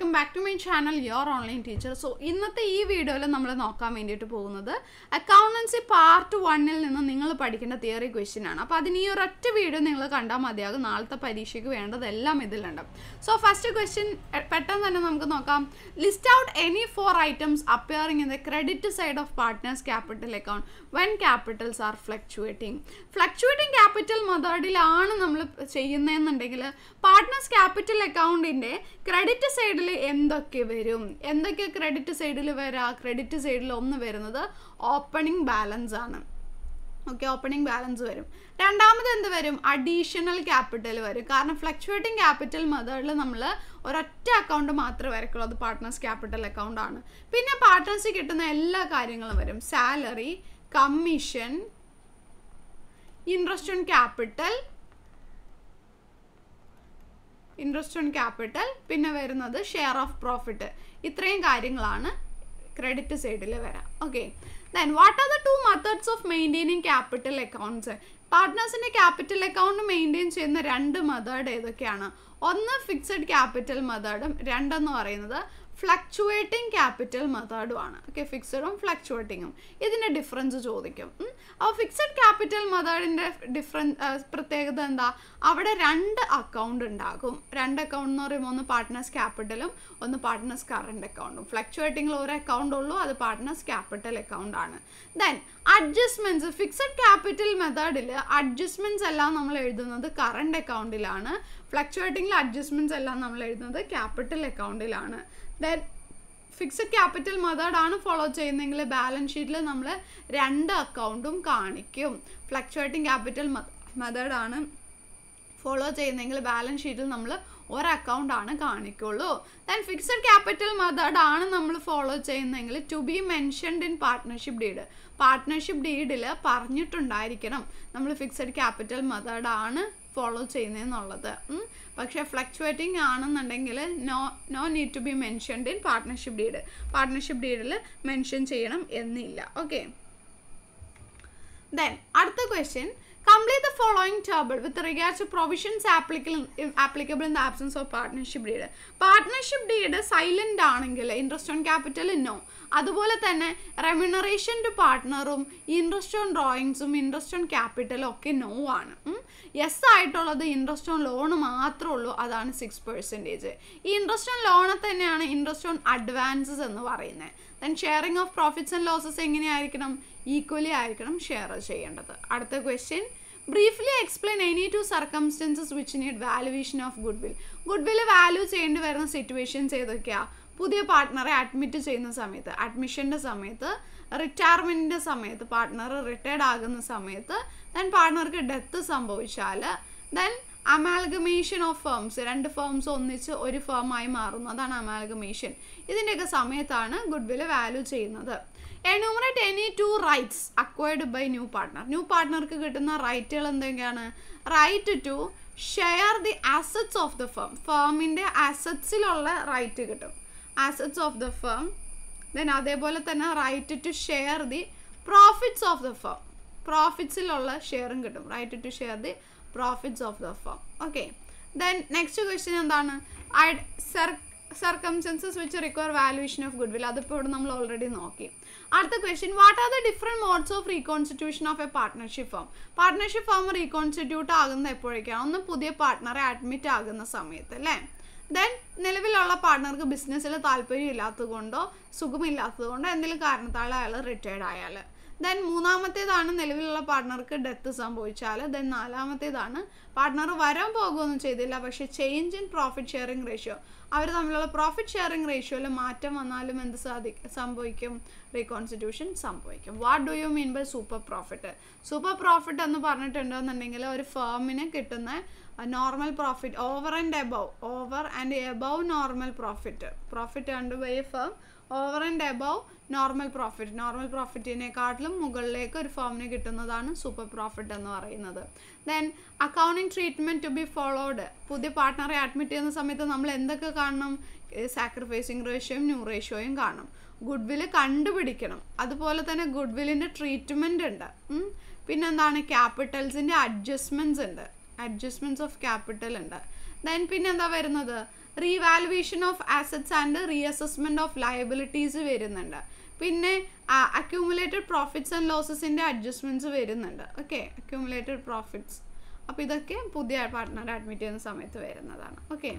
welcome back to my channel your online teacher so ഇന്നത്തെ ഈ വീഡിയോയിൽ നമ്മൾ നോക്കാൻ വേണ്ടിയിട്ട് പോകുന്നത് അക്കൗണ്ടൻസി പാർട്ട് വണ്ണിൽ നിന്ന് നിങ്ങൾ പഠിക്കേണ്ട തിയറി ക്വസ്റ്റ്യൻ ആണ് അപ്പോൾ അതിന് ഈ ഒരൊറ്റ വീഡിയോ നിങ്ങൾ കണ്ടാൽ മതിയാകും നാളത്തെ പരീക്ഷയ്ക്ക് വേണ്ടതെല്ലാം ഇതിലുണ്ട് സോ ഫസ്റ്റ് ക്വസ്റ്റ്യൻ പെട്ടെന്ന് തന്നെ നമുക്ക് നോക്കാം list out any four items appearing in the credit side of partners capital account when capitals are fluctuating fluctuating capital മെതേഡിലാണ് നമ്മൾ ചെയ്യുന്നതെന്നുണ്ടെങ്കിൽ പാർട്ട്നേഴ്സ് ക്യാപിറ്റൽ അക്കൗണ്ടിൻ്റെ ക്രെഡിറ്റ് സൈഡിൽ എന്തൊക്കെ വരും എന്തൊക്കെ ക്രെഡിറ്റ് സൈഡിൽ വരാ ക്രെഡിറ്റ് സൈഡിൽ ഒന്ന് വരുന്നത് ഓപ്പണിംഗ് ബാലൻസ് ആണ് ഓക്കെ ഓപ്പണിംഗ് ബാലൻസ് വരും രണ്ടാമത് എന്ത് വരും അഡീഷണൽ ക്യാപിറ്റൽ വരും കാരണം ഫ്ലക്ച്വേറ്റിംഗ് ക്യാപിറ്റൽ മെത്തേഡിൽ നമ്മൾ ഒരൊറ്റ അക്കൗണ്ട് മാത്രമേ വരയ്ക്കുള്ളൂ അത് പാർട്ട്നേഴ്സ് ക്യാപിറ്റൽ അക്കൗണ്ട് ആണ് പിന്നെ പാർട്ട്നേഴ്സ് കിട്ടുന്ന എല്ലാ കാര്യങ്ങളും വരും salary commission interest on capital interest on capital പിന്നെ വരുന്നത് ഷെയർ ഓഫ് പ്രോഫിറ്റ് ഇത്രയും കാര്യങ്ങളാണ് ക്രെഡിറ്റ് സൈഡിൽ വരാം okay then what are the two methods of maintaining capital accounts പാർട്ട്നേഴ്സിൻ്റെ ക്യാപിറ്റൽ അക്കൗണ്ട് മെയിൻറ്റെയിൻ ചെയ്യുന്ന രണ്ട് മെത്തേഡ് ഏതൊക്കെയാണ് ഒന്ന് ഫിക്സഡ് ക്യാപിറ്റൽ മെത്തേഡും രണ്ടെന്ന് പറയുന്നത് ഫ്ലക്ച്വേറ്റിംഗ് ക്യാപിറ്റൽ മെത്തേഡും ആണ് ഓക്കെ ഫിക്സഡും ഫ്ലക്ച്വേറ്റിങ്ങും ഇതിൻ്റെ ഡിഫറൻസ് ചോദിക്കും അപ്പോൾ ഫിക്സഡ് ക്യാപിറ്റൽ മെത്തേഡിൻ്റെ ഡിഫറൻ പ്രത്യേകത എന്താ അവിടെ രണ്ട് അക്കൗണ്ട് ഉണ്ടാകും രണ്ട് അക്കൗണ്ട് എന്ന് പറയുമ്പോൾ ഒന്ന് പാർട്ട്നേഴ്സ് ക്യാപിറ്റലും ഒന്ന് പാർട്ട്നേഴ്സ് കറണ്ട് അക്കൗണ്ടും ഫ്ലക്ച്വേറ്റിംഗിൽ ഒരു അക്കൗണ്ട് ഉള്ളൂ അത് പാർട്ട്നേഴ്സ് ക്യാപിറ്റൽ അക്കൗണ്ട് ആണ് ദെൻ അഡ്ജസ്റ്റ്മെൻറ്റ്സ് ഫിക്സഡ് ക്യാപിറ്റൽ മെത്തേഡിൽ അഡ്ജസ്റ്റ്മെൻറ്റ്സ് എല്ലാം നമ്മൾ എഴുതുന്നത് കറണ്ട് അക്കൗണ്ടിലാണ് ഫ്ലക്ച്വേറ്റിംഗിൽ അഡ്ജസ്റ്റ്മെൻറ്റ്സ് എല്ലാം നമ്മൾ എഴുതുന്നത് ക്യാപിറ്റൽ അക്കൗണ്ടിലാണ് ദെൻ ഫിക്സഡ് ക്യാപിറ്റൽ മെത്തേഡ് ആണ് ഫോളോ ചെയ്യുന്നതെങ്കിൽ ബാലൻസ് ഷീറ്റിൽ നമ്മൾ രണ്ട് അക്കൗണ്ടും കാണിക്കും ഫ്ലക്ച്വേറ്റിംഗ് ക്യാപിറ്റൽ മെത്തേഡ് ആണ് ഫോളോ ചെയ്യുന്നെങ്കിൽ ബാലൻസ് ഷീറ്റിൽ നമ്മൾ ഒരു അക്കൗണ്ട് ആണ് കാണിക്കുള്ളൂ ദെൻ ഫിക്സഡ് ക്യാപിറ്റൽ മെത്തേഡ് ആണ് നമ്മൾ ഫോളോ ചെയ്യുന്നതെങ്കിൽ to be mentioned in partnership deed partnership ഡീഡിൽ പറഞ്ഞിട്ടുണ്ടായിരിക്കണം നമ്മൾ ഫിക്സഡ് ക്യാപിറ്റൽ മെത്തേഡ് ആണ് ഫോളോ ചെയ്യുന്നതെന്നുള്ളത് പക്ഷേ ഫ്ലക്ച്വേറ്റിംഗ് ആണെന്നുണ്ടെങ്കിൽ no no need to be mentioned in partnership deed partnership ഡീഡിൽ mention ചെയ്യണം എന്നില്ല ഓക്കെ ദെൻ അടുത്ത question complete the following table with regards to provisions applicable in the absence of partnership deed partnership deed silent ആണെങ്കിൽ interest on capital ഇന്നോ അതുപോലെ തന്നെ remuneration to പാർട്ട്ണറും interest on ഡ്രോയിങ്സും interest on ക്യാപിറ്റലും ഒക്കെ നോ ആണ് യെസ് ആയിട്ടുള്ളത് ഇൻട്രസ്റ്റ് ഓൺ ലോണ് മാത്രമേ ഉള്ളൂ അതാണ് സിക്സ് പെർസെൻറ്റേജ് ഈ ഇൻട്രസ്റ്റ് ഓൺ ലോണെ തന്നെയാണ് ഇൻട്രസ്റ്റ് ഓൺ അഡ്വാൻസസ് എന്ന് പറയുന്നത് then sharing of profits and losses എങ്ങനെയായിരിക്കണം ഈക്വലി ആയിരിക്കണം ഷെയർ ചെയ്യേണ്ടത് അടുത്ത question briefly explain any two circumstances which need valuation of goodwill goodwill value ചെയ്യേണ്ടി വരുന്ന സിറ്റുവേഷൻസ് ഏതൊക്കെയാണ് പുതിയ പാർട്ട്ണറെ അഡ്മിറ്റ് ചെയ്യുന്ന സമയത്ത് അഡ്മിഷൻ്റെ സമയത്ത് റിട്ടയർമെൻറ്റിൻ്റെ സമയത്ത് പാർട്ട്ണർ റിട്ടയർഡ് ആകുന്ന സമയത്ത് ദെൻ പാർട്ട്ണർക്ക് ഡെത്ത് സംഭവിച്ചാൽ ദെൻ അമാൽഗമേഷൻ ഓഫ് ഫേംസ് രണ്ട് ഫേംസ് ഒന്നിച്ച് ഒരു ഫേമായി മാറുന്നു അതാണ് അമാൽഗമേഷൻ ഇതിൻ്റെയൊക്കെ സമയത്താണ് വില് വാല്യൂ ചെയ്യുന്നത് enumerate any two rights acquired by new partner new പാർട്ട്ണർക്ക് കിട്ടുന്ന റൈറ്റുകൾ എന്തൊക്കെയാണ് right to share the assets of the firm ഫേമിൻ്റെ അസറ്റ്സിലുള്ള റൈറ്റ് കിട്ടും assets of the firm then അതേപോലെ തന്നെ right to share the profits of the firm പ്രോഫിറ്റ്സിലുള്ള ഷെയറും കിട്ടും right to share the profits of the firm okay then next question എന്താണ് ഐഡ് സർ circumstances which require valuation of goodwill അതിപ്പോൾ ഇവിടെ നമ്മൾ ഓൾറെഡി നോക്കി അടുത്ത question what are the different modes of reconstitution of a partnership firm partnership firm reconstitute ആകുന്ന എപ്പോഴേക്കാണ് ഒന്ന് പുതിയ പാർട്ട്ണറെ അഡ്മിറ്റ് ആകുന്ന സമയത്ത് അല്ലേ ദെൻ നിലവിലുള്ള പാർട്ട്ണർക്ക് ബിസിനസ്സിൽ താല്പര്യം ഇല്ലാത്തതുകൊണ്ടോ സുഖമില്ലാത്തതുകൊണ്ടോ എന്തെങ്കിലും കാരണത്താൽ അയാൾ റിട്ടയർഡ് ആയാൽ ദെൻ മൂന്നാമത്തേതാണ് നിലവിലുള്ള പാർട്ട്ണർക്ക് ഡെത്ത് സംഭവിച്ചാൽ ദെൻ നാലാമത്തേതാണ് പാർട്ട്ണർ വരാൻ പോകുമെന്ന് ചെയ്തില്ല പക്ഷേ change in profit sharing ratio അവർ തമ്മിലുള്ള പ്രോഫിറ്റ് ഷെയറിംഗ് റേഷ്യോയിൽ മാറ്റം വന്നാലും എന്ത് സാധി സംഭവിക്കും റീകോൺസ്റ്റിറ്റ്യൂഷൻ സംഭവിക്കും what do you mean by super profit super profit എന്ന് പറഞ്ഞിട്ടുണ്ടെന്നുണ്ടെങ്കിൽ ഒരു ഫേമിന് കിട്ടുന്ന normal profit over and above over and above normal profit profit and why firm over and above normal profit normal പ്രോഫിറ്റിനെക്കാട്ടിലും മുകളിലേക്ക് ഒരു ഫോമിന് കിട്ടുന്നതാണ് സൂപ്പർ പ്രോഫിറ്റ് എന്ന് പറയുന്നത് then accounting treatment to be followed പുതിയ പാർട്ട്ണറെ അഡ്മിറ്റ് ചെയ്യുന്ന സമയത്ത് നമ്മൾ എന്തൊക്കെ കാണണം സാക്രിഫൈസിങ് റേഷ്യോയും ന്യൂ റേഷ്യോയും കാണും ഗുഡ് വില് കണ്ടുപിടിക്കണം അതുപോലെ തന്നെ ഗുഡ് വില്ലിൻ്റെ ട്രീറ്റ്മെൻ്റ് ഉണ്ട് പിന്നെന്താണ് ക്യാപിറ്റൽസിൻ്റെ അഡ്ജസ്റ്റ്മെൻറ്റ്സ് ഉണ്ട് അഡ്ജസ്റ്റ്മെൻറ്റ്സ് ഓഫ് ക്യാപിറ്റൽ ഉണ്ട് ദെൻ പിന്നെന്താ വരുന്നത് revaluation of assets and reassessment of liabilities വരുന്നുണ്ട് പിന്നെ അക്യൂമുലേറ്റഡ് പ്രോഫിറ്റ്സ് ആൻഡ് ലോസസിൻ്റെ അഡ്ജസ്റ്റ്മെൻറ്റ്സ് വരുന്നുണ്ട് ഓക്കെ അക്യൂമുലേറ്റഡ് പ്രോഫിറ്റ്സ് അപ്പോൾ ഇതൊക്കെ പുതിയ പാർട്ട്ണർ അഡ്മിറ്റ് ചെയ്യുന്ന സമയത്ത് വരുന്നതാണ് ഓക്കെ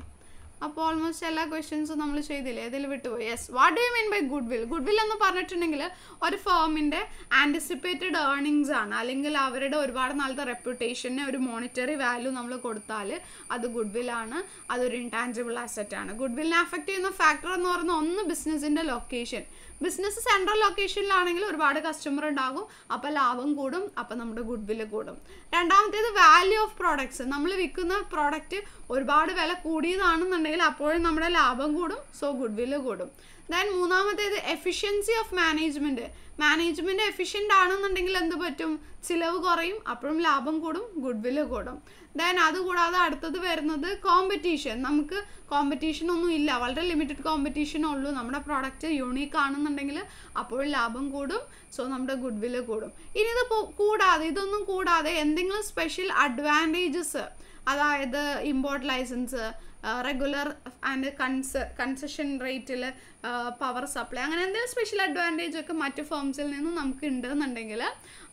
അപ്പോൾ ഓൾമോസ്റ്റ് എല്ലാ ക്വസ്റ്റ്യൻസും നമ്മൾ ചെയ്തില്ലേ ഇതിൽ വിട്ടുപോയി yes what do you mean by goodwill goodwill എന്ന് പറഞ്ഞിട്ടുണ്ടെങ്കിൽ ഒരു ഫേമിൻ്റെ ആൻറ്റിസിപ്പേറ്റഡ് ഏർണിങ്സ് ആണ് അല്ലെങ്കിൽ അവരുടെ ഒരുപാട് നാളത്തെ റെപ്യൂട്ടേഷന് ഒരു മോണിറ്ററി വാല്യൂ നമ്മൾ കൊടുത്താൽ അത് ഗുഡ് വില്ലാണ് അതൊരു ഇൻടാഞ്ചിബിൾ അസറ്റ് ആണ് ഗുഡ് വില്ലിനെ അഫക്റ്റ് ചെയ്യുന്ന ഫാക്ടർ എന്ന് പറയുന്ന ഒന്ന് ബിസിനസ്സിൻ്റെ ലൊക്കേഷൻ ബിസിനസ് സെൻട്രൽ ലൊക്കേഷനിലാണെങ്കിൽ ഒരുപാട് കസ്റ്റമർ ഉണ്ടാകും അപ്പോൾ ലാഭം കൂടും അപ്പോൾ നമ്മുടെ ഗുഡ് വില്ല് കൂടും രണ്ടാമത്തേത് വാല്യൂ ഓഫ് പ്രോഡക്ട്സ് നമ്മൾ വിൽക്കുന്ന പ്രോഡക്റ്റ് ഒരുപാട് വില കൂടിയതാണെന്നുണ്ടെങ്കിൽ ഉണ്ടെങ്കിൽ അപ്പോഴും നമ്മുടെ ലാഭം കൂടും സോ ഗുഡ് വില്ല് കൂടും ദെൻ മൂന്നാമത്തേത് efficiency of management management efficient ആണെന്നുണ്ടെങ്കിൽ എന്ത് പറ്റും ചിലവ് കുറയും അപ്പോഴും ലാഭം കൂടും ഗുഡ് വില്ല് കൂടും ദെൻ അതുകൂടാതെ അടുത്തത് വരുന്നത് കോമ്പറ്റീഷൻ നമുക്ക് കോമ്പറ്റീഷൻ ഒന്നും ഇല്ല വളരെ ലിമിറ്റഡ് കോമ്പറ്റീഷൻ ഉള്ളൂ നമ്മുടെ പ്രോഡക്റ്റ് യൂണീക്ക് ആണെന്നുണ്ടെങ്കിൽ അപ്പോൾ ലാഭം കൂടും സോ നമ്മുടെ ഗുഡ് വില്ല് കൂടും ഇനി ഇത് കൂടാതെ ഇതൊന്നും കൂടാതെ എന്തെങ്കിലും സ്പെഷ്യൽ അഡ്വാൻറ്റേജസ് അതായത് ഇമ്പോർട്ട് ലൈസൻസ് റെഗുലർ ആൻഡ് കൺസ കൺസെഷൻ റേറ്റിൽ പവർ സപ്ലൈ അങ്ങനെ എന്തെങ്കിലും സ്പെഷ്യൽ അഡ്വാൻറ്റേജ് ഒക്കെ മറ്റു ഫോംസിൽ നിന്നും നമുക്ക് ഉണ്ടെന്നുണ്ടെങ്കിൽ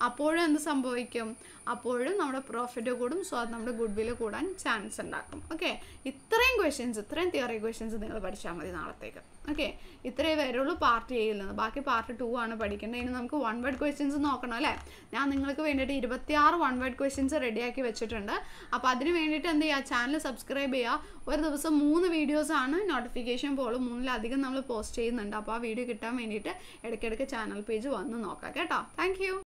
അപ്പോഴും എന്ത് സംഭവിക്കും അപ്പോഴും നമ്മുടെ പ്രോഫിറ്റ് കൂടും സോ അത് നമ്മുടെ ഗുഡ് വില് കൂടാൻ ചാൻസ് ഉണ്ടാക്കും ഓക്കെ ഇത്രയും ക്വസ്റ്റ്യൻസ് ഇത്രയും തിയറി ക്വസ്റ്റ്യൻസ് നിങ്ങൾ പഠിച്ചാൽ മതി നാളത്തേക്ക് ഓക്കെ ഇത്രയേ വരുള്ളൂ പാർട്ട് എയിൽ നിന്ന് ബാക്കി പാർട്ട് ടു ആണ് പഠിക്കേണ്ടത് ഇനി നമുക്ക് വൺ വേർഡ് ക്വസ്റ്റ്യൻസ് നോക്കണം അല്ലേ ഞാൻ നിങ്ങൾക്ക് വേണ്ടിയിട്ട് ഇരുപത്തിയാറ് വൺ വേർഡ് ക്വസ്റ്റ്യൻസ് റെഡിയാക്കി വെച്ചിട്ടുണ്ട് അപ്പോൾ അതിന് വേണ്ടിയിട്ട് എന്ത് ചെയ്യുക ചാനൽ സബ്സ്ക്രൈബ് ചെയ്യുക ഒരു ഒരു ദിവസം മൂന്ന് വീഡിയോസാണ് നോട്ടിഫിക്കേഷൻ പോളും മൂന്നിലധികം നമ്മൾ പോസ്റ്റ് ചെയ്യുന്നുണ്ട് അപ്പോൾ ആ വീഡിയോ കിട്ടാൻ വേണ്ടിയിട്ട് ഇടയ്ക്കിടയ്ക്ക് ചാനൽ പേജ് വന്ന് നോക്കാം കേട്ടോ താങ്ക്